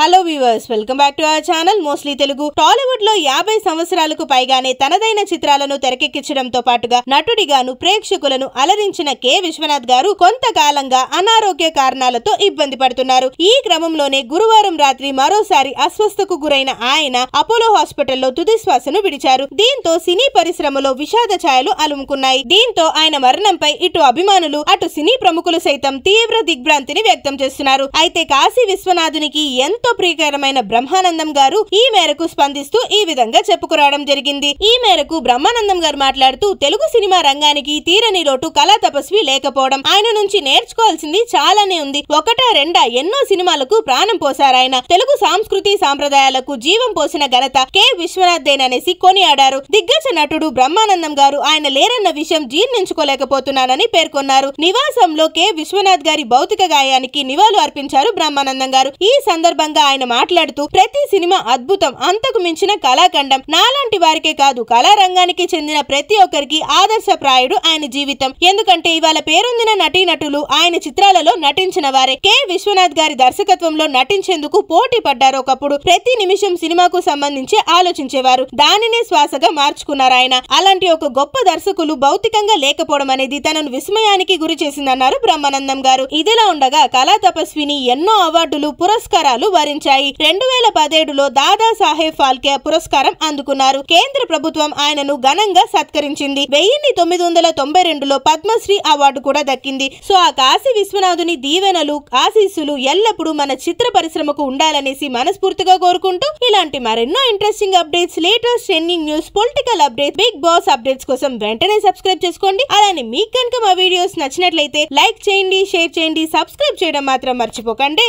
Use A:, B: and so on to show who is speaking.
A: hello viewers welcome back to our channel mostly Telugu Tollywood లో యాభై సంవత్సరాలకు పైగానే తనదైన చిత్రాలను తెరకెక్కించడంతో పాటుగా నటుడిగాను ప్రేక్షకులను అలరించిన కె విశ్వనాథ్ గారు కొంతకాలంగా అనారోగ్య కారణాలతో ఇబ్బంది పడుతున్నారు ఈ క్రమంలోనే గురువారం రాత్రి మరోసారి అస్వస్థకు గురైన ఆయన అపోలో హాస్పిటల్లో తుదిశ్వాసను విడిచారు దీంతో సినీ పరిశ్రమలో విషాద ఛాయలు అలుముకున్నాయి దీంతో ఆయన మరణంపై ఇటు అభిమానులు అటు సినీ ప్రముఖులు సైతం తీవ్ర దిగ్భ్రాంతిని వ్యక్తం చేస్తున్నారు అయితే కాశీ విశ్వనాథునికి ఎంతో ఎంతో ప్రియకరమైన బ్రహ్మానందం గారు ఈ మేరకు స్పందిస్తూ ఈ విధంగా చెప్పుకురావడం జరిగింది ఈ మేరకు బ్రహ్మానందం గారు మాట్లాడుతూ తెలుగు సినిమా రంగానికి తీరని లోటు కళా తపస్వి లేకపోవడం ఆయన నుంచి నేర్చుకోవాల్సింది చాలానే ఉంది ఒకట రెండా ఎన్నో సినిమాలకు ప్రాణం పోసారాయన తెలుగు సాంస్కృతి సాంప్రదాయాలకు జీవం పోసిన ఘనత కె విశ్వనాథ్ అనేసి కొనియాడారు దిగ్గజ నటుడు బ్రహ్మానందం గారు ఆయన లేరన్న విషయం జీర్ణించుకోలేకపోతున్నానని పేర్కొన్నారు నివాసంలో కె విశ్వనాథ్ గారి భౌతిక గాయానికి నివాళులు అర్పించారు బ్రహ్మానందం గారు ఈ సందర్భంగా సందర్భంగా ఆయన మాట్లాడుతూ ప్రతి సినిమా అద్భుతం అంతకు మించిన కళాఖండం నాలాంటి వారికే కాదు కళారంగానికి చెందిన ప్రతి ఒక్కరికి ఆదర్శప్రాయుడు ఆయన జీవితం ఎందుకంటే ఇవాళ పేరొందిన నటీనటులు ఆయన చిత్రాలలో నటించిన వారే కె విశ్వనాథ్ గారి దర్శకత్వంలో నటించేందుకు పోటీ పడ్డారు ఒకప్పుడు ప్రతి నిమిషం సినిమాకు సంబంధించి ఆలోచించేవారు దానినే శ్వాసగా మార్చుకున్నారు ఆయన అలాంటి ఒక గొప్ప దర్శకులు భౌతికంగా లేకపోవడం అనేది తనను విస్మయానికి గురి చేసిందన్నారు బ్రహ్మానందం గారు ఇదిలా ఉండగా కళా తపస్విని ఎన్నో అవార్డులు పురస్కారాలు వారి స్వీకరించాయి రెండు వేల పదిహేడులో దాదా సాహెబ్ ఫాల్కే పురస్కారం అందుకున్నారు కేంద్ర ప్రభుత్వం ఆయనను ఘనంగా సత్కరించింది వెయ్యిన్ని తొమ్మిది వందల తొంభై రెండులో పద్మశ్రీ అవార్డు కూడా దక్కింది సో ఆ కాశీ విశ్వనాథుని దీవెనలు ఆశీస్సులు ఎల్లప్పుడూ మన చిత్ర పరిశ్రమకు ఉండాలనేసి మనస్ఫూర్తిగా కోరుకుంటూ ఇలాంటి మరెన్నో interesting updates latest trending news political updates Bigg Boss updates కోసం వెంటనే సబ్స్క్రైబ్ చేసుకోండి అలానే మీకు కనుక మా వీడియోస్ నచ్చినట్లయితే లైక్ చేయండి షేర్ చేయండి సబ్స్క్రైబ్ చేయడం మాత్రం మర్చిపోకండి